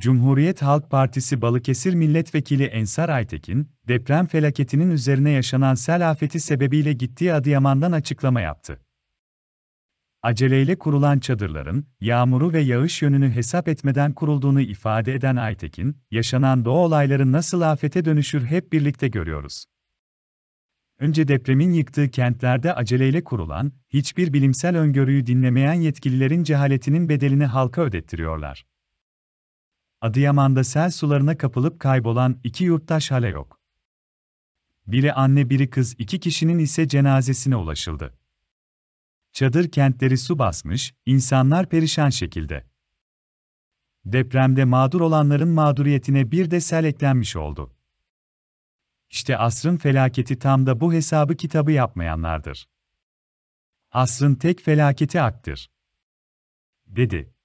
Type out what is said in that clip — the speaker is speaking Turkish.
Cumhuriyet Halk Partisi Balıkesir Milletvekili Ensar Aytekin, deprem felaketinin üzerine yaşanan sel afeti sebebiyle gittiği Adıyaman'dan açıklama yaptı. Aceleyle kurulan çadırların, yağmuru ve yağış yönünü hesap etmeden kurulduğunu ifade eden Aytekin, yaşanan doğa olayları nasıl afete dönüşür hep birlikte görüyoruz. Önce depremin yıktığı kentlerde aceleyle kurulan, hiçbir bilimsel öngörüyü dinlemeyen yetkililerin cehaletinin bedelini halka ödettiriyorlar. Adıyaman'da sel sularına kapılıp kaybolan iki yurttaş hala yok. Biri anne biri kız iki kişinin ise cenazesine ulaşıldı. Çadır kentleri su basmış, insanlar perişan şekilde. Depremde mağdur olanların mağduriyetine bir de sel eklenmiş oldu. İşte asrın felaketi tam da bu hesabı kitabı yapmayanlardır. Asrın tek felaketi aktır. Dedi.